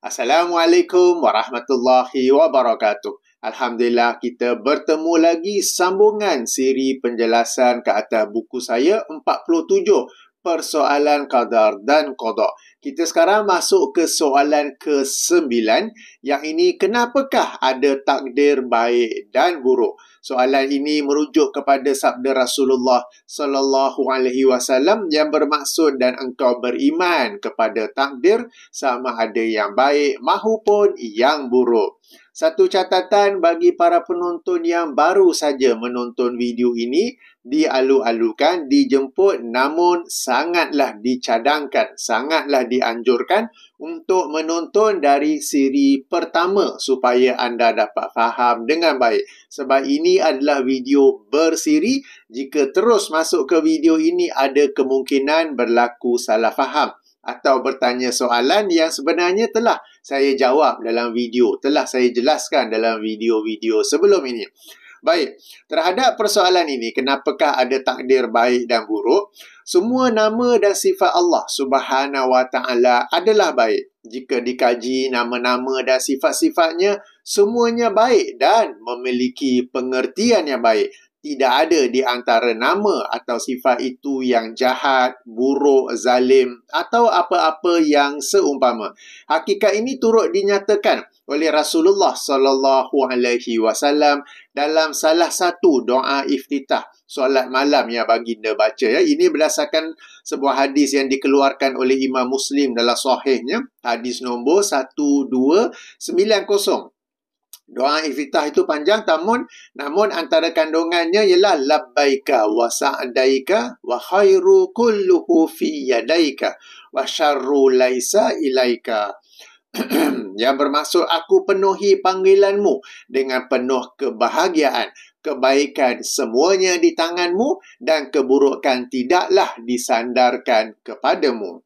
Assalamualaikum warahmatullahi wabarakatuh. Alhamdulillah kita bertemu lagi sambungan siri penjelasan ke atas buku saya 47 Persoalan Qadar dan Qadar. Kita sekarang masuk ke soalan ke-9 yang ini kenapakah ada takdir baik dan buruk? Soalan ini merujuk kepada sabda Rasulullah sallallahu alaihi wasallam yang bermaksud dan engkau beriman kepada takdir sama ada yang baik mahupun yang buruk. Satu catatan bagi para penonton yang baru saja menonton video ini dialu-alukan, dijemput namun sangatlah dicadangkan, sangatlah dianjurkan untuk menonton dari siri pertama supaya anda dapat faham dengan baik. Sebab ini ini adalah video bersiri. Jika terus masuk ke video ini, ada kemungkinan berlaku salah faham atau bertanya soalan yang sebenarnya telah saya jawab dalam video, telah saya jelaskan dalam video-video sebelum ini. Baik, terhadap persoalan ini, kenapakah ada takdir baik dan buruk? semua nama dan sifat Allah Subhanahu wa taala adalah baik. Jika dikaji nama-nama dan sifat-sifatnya semuanya baik dan memiliki pengertian yang baik tidak ada di antara nama atau sifat itu yang jahat, buruk, zalim atau apa-apa yang seumpama. Hakikat ini turut dinyatakan oleh Rasulullah sallallahu alaihi wasallam dalam salah satu doa iftitah solat malam yang baginda baca ya. Ini berdasarkan sebuah hadis yang dikeluarkan oleh Imam Muslim dalam sahihnya, hadis nombor 1290. Doa iftitah itu panjang tamun, namun antara kandungannya ialah labbaika wa sa'daika wa khairu kulluhu fi yadaika wa syarru laisa ilaika. yang bermaksud aku penuhi panggilanmu dengan penuh kebahagiaan kebaikan semuanya di tanganmu dan keburukan tidaklah disandarkan kepadamu.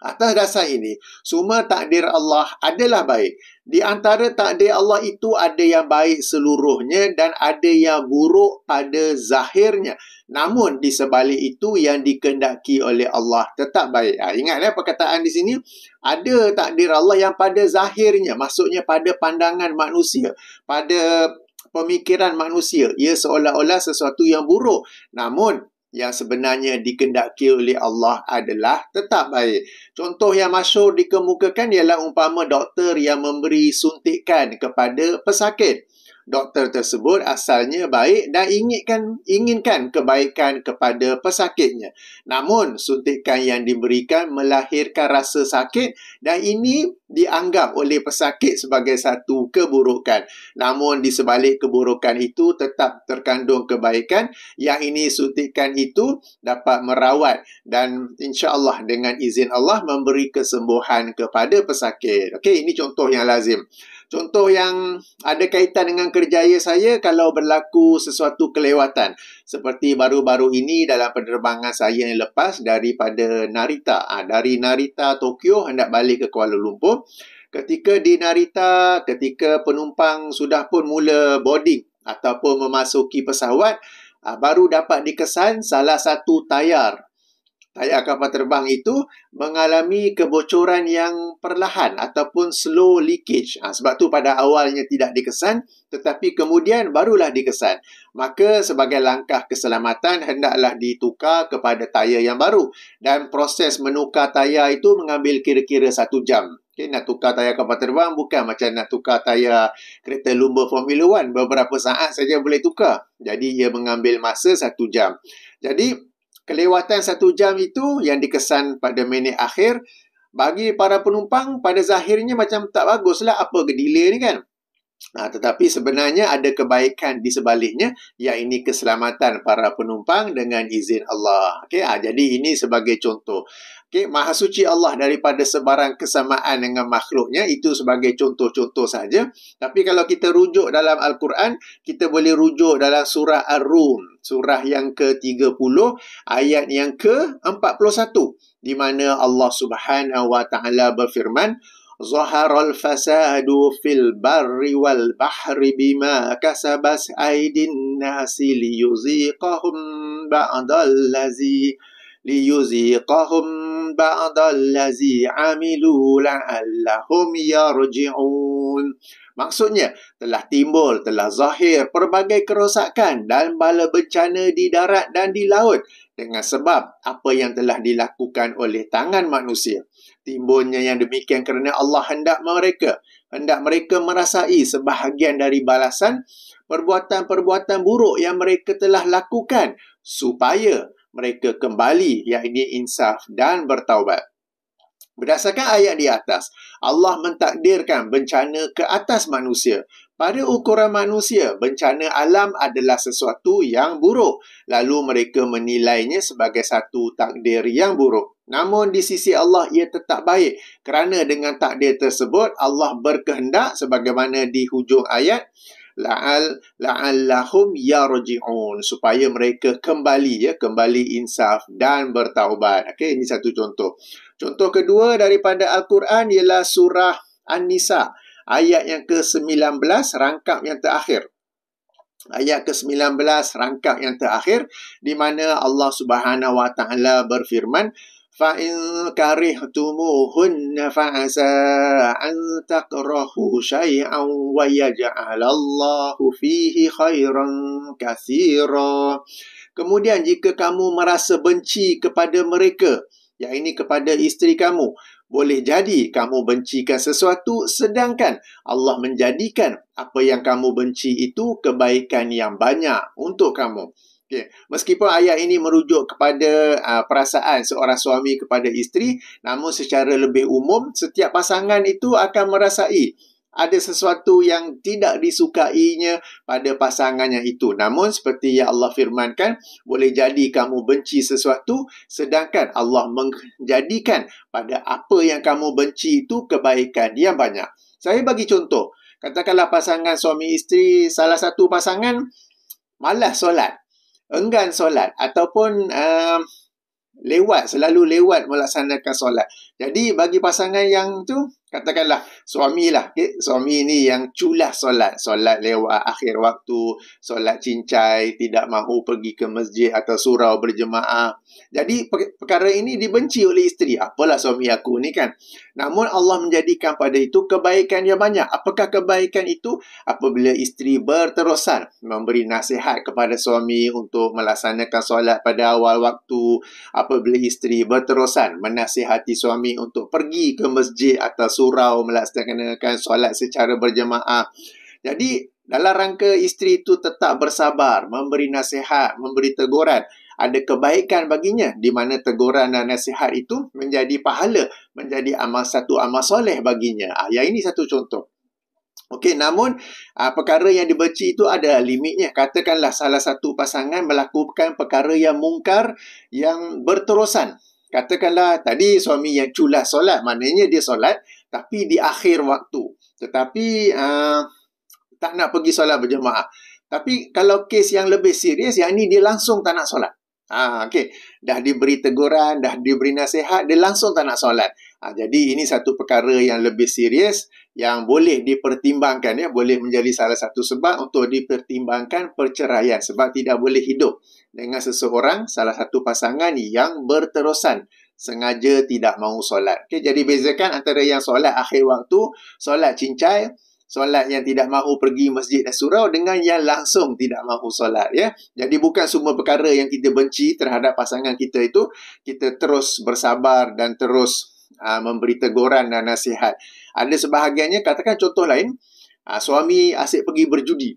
Atas dasar ini, semua takdir Allah adalah baik. Di antara takdir Allah itu ada yang baik seluruhnya dan ada yang buruk pada zahirnya. Namun di sebalik itu yang dikendaki oleh Allah tetap baik. Ha, ingat ya perkataan di sini ada takdir Allah yang pada zahirnya maksudnya pada pandangan manusia, pada pemikiran manusia ia seolah-olah sesuatu yang buruk. Namun yang sebenarnya dikendaki oleh Allah adalah tetap baik. Contoh yang masuk dikemukakan ialah umpama doktor yang memberi suntikan kepada pesakit doktor tersebut asalnya baik dan inginkan inginkan kebaikan kepada pesakitnya. Namun suntikan yang diberikan melahirkan rasa sakit dan ini dianggap oleh pesakit sebagai satu keburukan. Namun di sebalik keburukan itu tetap terkandung kebaikan. Yang ini suntikan itu dapat merawat dan insya-Allah dengan izin Allah memberi kesembuhan kepada pesakit. Okey, ini contoh yang lazim. Contoh yang ada kaitan dengan kerjaya saya kalau berlaku sesuatu kelewatan. Seperti baru-baru ini dalam penerbangan saya yang lepas daripada Narita. Ha, dari Narita, Tokyo hendak balik ke Kuala Lumpur. Ketika di Narita, ketika penumpang sudah pun mula boarding ataupun memasuki pesawat, ha, baru dapat dikesan salah satu tayar tayar kapal terbang itu mengalami kebocoran yang perlahan ataupun slow leakage. Ha, sebab tu pada awalnya tidak dikesan tetapi kemudian barulah dikesan. Maka sebagai langkah keselamatan hendaklah ditukar kepada tayar yang baru dan proses menukar tayar itu mengambil kira-kira satu jam. Okay, nak tukar tayar kapal terbang bukan macam nak tukar tayar kereta lumba Formula 1. Beberapa saat saja boleh tukar. Jadi ia mengambil masa satu jam. Jadi Kelewatan satu jam itu yang dikesan pada minit akhir bagi para penumpang pada zahirnya macam tak baguslah apa ke delay ni kan. Nah ha, tetapi sebenarnya ada kebaikan di sebaliknya yang ini keselamatan para penumpang dengan izin Allah. Okay, ha, jadi ini sebagai contoh. Okay, maha suci Allah daripada sebarang kesamaan dengan makhluknya itu sebagai contoh-contoh saja. Tapi kalau kita rujuk dalam Al-Quran, kita boleh rujuk dalam surah Ar-Rum, surah yang ke-30 ayat yang ke-41 di mana Allah Subhanahu wa taala berfirman Zaharal fasadu fil barri wal bahri bima kasabas aidin nasi liyuziqahum ba'dallazi ليزيقهم بعض الذي عملوا لعلهم يرجعون Maksudnya, telah timbul, telah zahir perbagai kerosakan dan bala bencana di darat dan di laut dengan sebab apa yang telah dilakukan oleh tangan manusia. Timbulnya yang demikian kerana Allah hendak mereka, hendak mereka merasai sebahagian dari balasan perbuatan-perbuatan buruk yang mereka telah lakukan supaya mereka kembali yakni insaf dan bertaubat. Berdasarkan ayat di atas, Allah mentakdirkan bencana ke atas manusia. Pada ukuran manusia, bencana alam adalah sesuatu yang buruk. Lalu mereka menilainya sebagai satu takdir yang buruk. Namun di sisi Allah ia tetap baik kerana dengan takdir tersebut Allah berkehendak sebagaimana di hujung ayat la'al la'allahum yarji'un supaya mereka kembali ya kembali insaf dan bertaubat okey ini satu contoh contoh kedua daripada al-Quran ialah surah An-Nisa ayat yang ke-19 rangkap yang terakhir ayat ke-19 rangkap yang terakhir di mana Allah Subhanahu Wa Taala berfirman فإن كرهتموهن فعسى أن تكرهوا شيئا ويجعل الله فيه خيرا كثيرا Kemudian jika kamu merasa benci kepada mereka, yang ini kepada isteri kamu, boleh jadi kamu bencikan sesuatu sedangkan Allah menjadikan apa yang kamu benci itu kebaikan yang banyak untuk kamu. Okay. Meskipun ayat ini merujuk kepada uh, perasaan seorang suami kepada isteri, namun secara lebih umum, setiap pasangan itu akan merasai ada sesuatu yang tidak disukainya pada pasangannya itu. Namun seperti yang Allah firmankan, boleh jadi kamu benci sesuatu sedangkan Allah menjadikan pada apa yang kamu benci itu kebaikan yang banyak. Saya bagi contoh, katakanlah pasangan suami isteri salah satu pasangan malas solat enggan solat ataupun uh, lewat selalu lewat melaksanakan solat. Jadi bagi pasangan yang tu Katakanlah suami lah, okay? Eh, suami ni yang culah solat, solat lewat akhir waktu, solat cincai, tidak mahu pergi ke masjid atau surau berjemaah. Jadi perkara ini dibenci oleh isteri, apalah suami aku ni kan. Namun Allah menjadikan pada itu kebaikan yang banyak. Apakah kebaikan itu? Apabila isteri berterusan memberi nasihat kepada suami untuk melaksanakan solat pada awal waktu. Apabila isteri berterusan menasihati suami untuk pergi ke masjid atau surau melaksanakan solat secara berjemaah. Jadi dalam rangka isteri itu tetap bersabar, memberi nasihat, memberi teguran, ada kebaikan baginya di mana teguran dan nasihat itu menjadi pahala, menjadi amal satu amal soleh baginya. Ah, yang ini satu contoh. Okey, namun aa, ah, perkara yang dibenci itu ada limitnya. Katakanlah salah satu pasangan melakukan perkara yang mungkar yang berterusan. Katakanlah tadi suami yang culas solat, maknanya dia solat, tapi di akhir waktu. Tetapi uh, tak nak pergi solat berjemaah. Tapi kalau kes yang lebih serius, yang ini dia langsung tak nak solat. ha, ah, okay. Dah diberi teguran, dah diberi nasihat, dia langsung tak nak solat. Ha, jadi ini satu perkara yang lebih serius yang boleh dipertimbangkan ya, boleh menjadi salah satu sebab untuk dipertimbangkan perceraian sebab tidak boleh hidup dengan seseorang salah satu pasangan yang berterusan sengaja tidak mahu solat. Okay, jadi bezakan antara yang solat akhir waktu, solat cincai, solat yang tidak mahu pergi masjid dan surau dengan yang langsung tidak mahu solat. Ya? Jadi bukan semua perkara yang kita benci terhadap pasangan kita itu, kita terus bersabar dan terus uh, memberi teguran dan nasihat. Ada sebahagiannya, katakan contoh lain, uh, suami asyik pergi berjudi.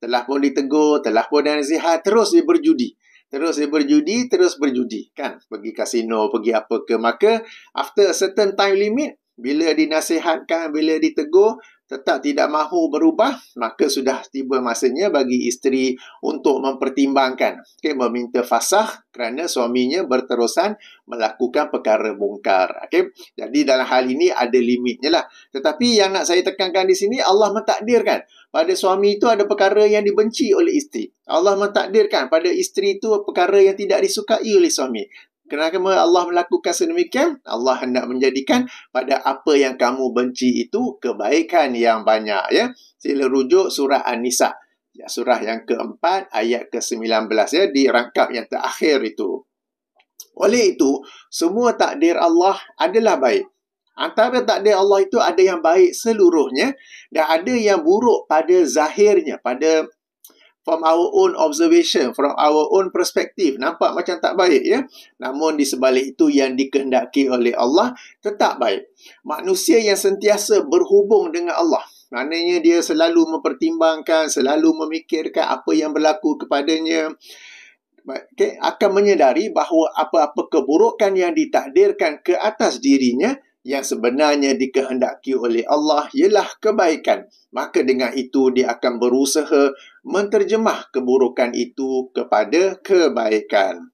Telah pun ditegur, telah pun nasihat, terus dia berjudi. Terus dia berjudi, terus berjudi. Kan? Pergi kasino, pergi apa ke. Maka, after a certain time limit, bila dinasihatkan, bila ditegur, tetap tidak mahu berubah, maka sudah tiba masanya bagi isteri untuk mempertimbangkan, okay, meminta fasah kerana suaminya berterusan melakukan perkara bongkar. Okay? Jadi dalam hal ini ada limitnya lah. Tetapi yang nak saya tekankan di sini, Allah mentakdirkan pada suami itu ada perkara yang dibenci oleh isteri. Allah mentakdirkan pada isteri itu perkara yang tidak disukai oleh suami. Kenapa Allah melakukan sedemikian? Allah hendak menjadikan pada apa yang kamu benci itu kebaikan yang banyak. Ya? Sila rujuk surah An-Nisa. Ya, surah yang keempat ayat ke-19 ya, di rangkap yang terakhir itu. Oleh itu, semua takdir Allah adalah baik. Antara takdir Allah itu ada yang baik seluruhnya dan ada yang buruk pada zahirnya, pada from our own observation, from our own perspective, nampak macam tak baik ya. Namun di sebalik itu yang dikehendaki oleh Allah tetap baik. Manusia yang sentiasa berhubung dengan Allah, maknanya dia selalu mempertimbangkan, selalu memikirkan apa yang berlaku kepadanya, okay, akan menyedari bahawa apa-apa keburukan yang ditakdirkan ke atas dirinya, yang sebenarnya dikehendaki oleh Allah ialah kebaikan. Maka dengan itu dia akan berusaha menterjemah keburukan itu kepada kebaikan.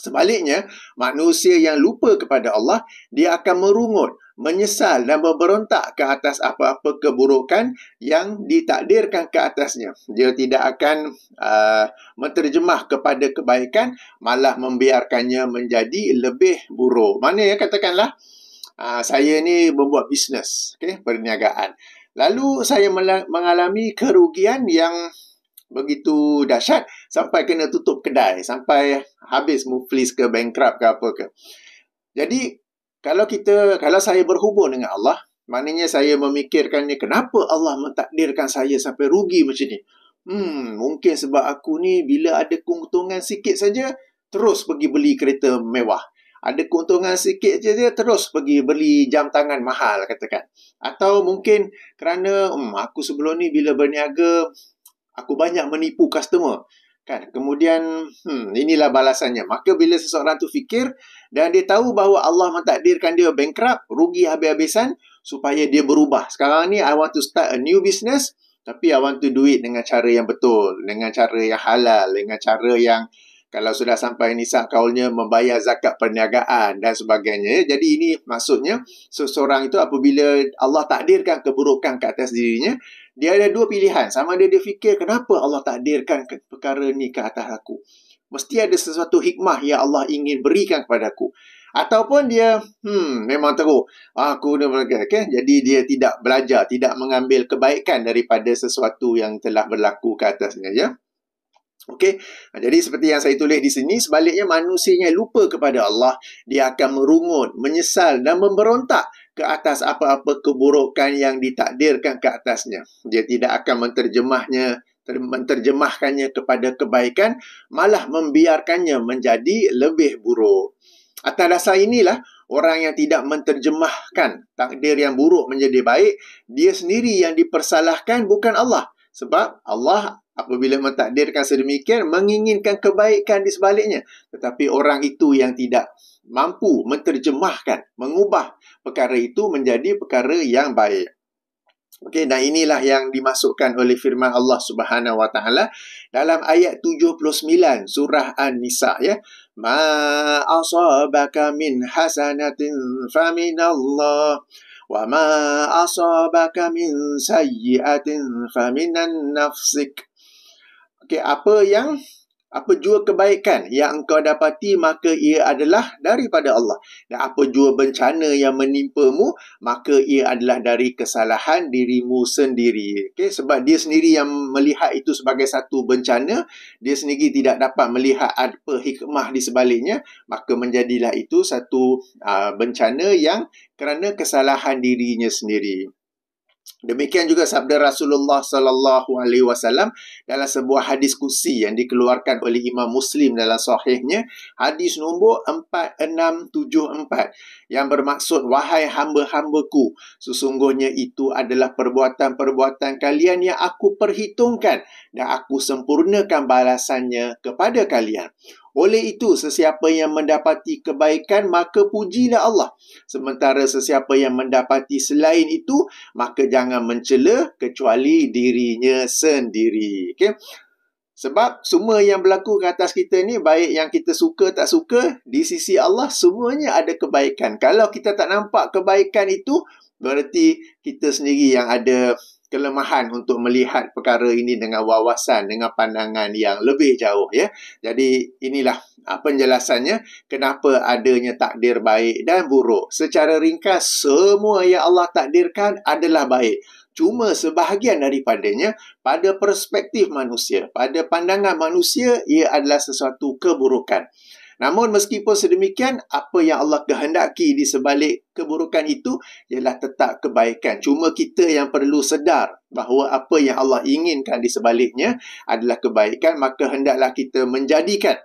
Sebaliknya, manusia yang lupa kepada Allah, dia akan merungut, menyesal dan berberontak ke atas apa-apa keburukan yang ditakdirkan ke atasnya. Dia tidak akan uh, menterjemah kepada kebaikan, malah membiarkannya menjadi lebih buruk. Mana ya katakanlah, uh, saya ni membuat bisnes, okay, perniagaan. Lalu saya mengalami kerugian yang begitu dahsyat sampai kena tutup kedai, sampai habis muflis ke bankrupt ke apa ke. Jadi kalau kita kalau saya berhubung dengan Allah, maknanya saya memikirkan ni kenapa Allah mentakdirkan saya sampai rugi macam ni. Hmm, mungkin sebab aku ni bila ada keuntungan sikit saja terus pergi beli kereta mewah ada keuntungan sikit je dia terus pergi beli jam tangan mahal katakan atau mungkin kerana hmm, aku sebelum ni bila berniaga aku banyak menipu customer kan kemudian hmm inilah balasannya maka bila seseorang tu fikir dan dia tahu bahawa Allah mentakdirkan dia bankrupt rugi habis-habisan supaya dia berubah sekarang ni i want to start a new business tapi i want to do it dengan cara yang betul dengan cara yang halal dengan cara yang kalau sudah sampai nisab kaulnya membayar zakat perniagaan dan sebagainya. Jadi ini maksudnya seseorang itu apabila Allah takdirkan keburukan ke atas dirinya, dia ada dua pilihan. Sama dia dia fikir kenapa Allah takdirkan perkara ni ke atas aku. Mesti ada sesuatu hikmah yang Allah ingin berikan kepada aku. Ataupun dia, hmm, memang teruk. Aku ni berlaku, okay? Jadi dia tidak belajar, tidak mengambil kebaikan daripada sesuatu yang telah berlaku ke atasnya, ya. Okey, jadi seperti yang saya tulis di sini, sebaliknya manusianya lupa kepada Allah, dia akan merungut, menyesal dan memberontak ke atas apa-apa keburukan yang ditakdirkan ke atasnya. Dia tidak akan menterjemahnya, menterjemahkannya kepada kebaikan, malah membiarkannya menjadi lebih buruk. Atas dasar inilah, orang yang tidak menterjemahkan takdir yang buruk menjadi baik, dia sendiri yang dipersalahkan bukan Allah. Sebab Allah apabila mentakdirkan sedemikian menginginkan kebaikan di sebaliknya. Tetapi orang itu yang tidak mampu menterjemahkan, mengubah perkara itu menjadi perkara yang baik. Okey, dan inilah yang dimasukkan oleh firman Allah Subhanahu Wa Taala dalam ayat 79 surah An-Nisa ya. Ma asabaka min hasanatin faminallah. Allah وما أصابك من سيئة فمن نفسك. Okay, apa yang apa jua kebaikan yang engkau dapati maka ia adalah daripada Allah dan apa jua bencana yang menimpamu maka ia adalah dari kesalahan dirimu sendiri okey sebab dia sendiri yang melihat itu sebagai satu bencana dia sendiri tidak dapat melihat apa hikmah di sebaliknya maka menjadilah itu satu uh, bencana yang kerana kesalahan dirinya sendiri Demikian juga sabda Rasulullah sallallahu alaihi wasallam dalam sebuah hadis kursi yang dikeluarkan oleh Imam Muslim dalam sahihnya hadis nombor 4674 yang bermaksud wahai hamba-hambaku sesungguhnya itu adalah perbuatan-perbuatan kalian yang aku perhitungkan dan aku sempurnakan balasannya kepada kalian oleh itu, sesiapa yang mendapati kebaikan, maka pujilah Allah. Sementara sesiapa yang mendapati selain itu, maka jangan mencela kecuali dirinya sendiri. Okay? Sebab semua yang berlaku ke atas kita ni, baik yang kita suka tak suka, di sisi Allah semuanya ada kebaikan. Kalau kita tak nampak kebaikan itu, berarti kita sendiri yang ada kelemahan untuk melihat perkara ini dengan wawasan dengan pandangan yang lebih jauh ya. Jadi inilah ah, penjelasannya kenapa adanya takdir baik dan buruk. Secara ringkas semua yang Allah takdirkan adalah baik. Cuma sebahagian daripadanya pada perspektif manusia, pada pandangan manusia ia adalah sesuatu keburukan. Namun meskipun sedemikian, apa yang Allah kehendaki di sebalik keburukan itu ialah tetap kebaikan. Cuma kita yang perlu sedar bahawa apa yang Allah inginkan di sebaliknya adalah kebaikan, maka hendaklah kita menjadikan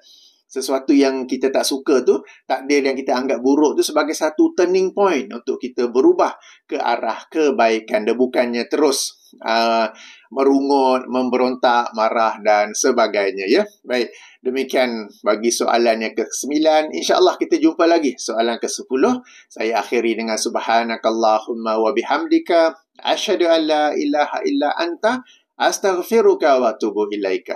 sesuatu yang kita tak suka tu, takdir yang kita anggap buruk tu sebagai satu turning point untuk kita berubah ke arah kebaikan. Dia bukannya terus uh, merungut, memberontak, marah dan sebagainya. Ya, Baik, demikian bagi soalan yang ke-9. InsyaAllah kita jumpa lagi soalan ke-10. Saya akhiri dengan subhanakallahumma wa bihamdika. Asyadu an la ilaha illa anta. Astaghfiruka wa tubuh ilaika.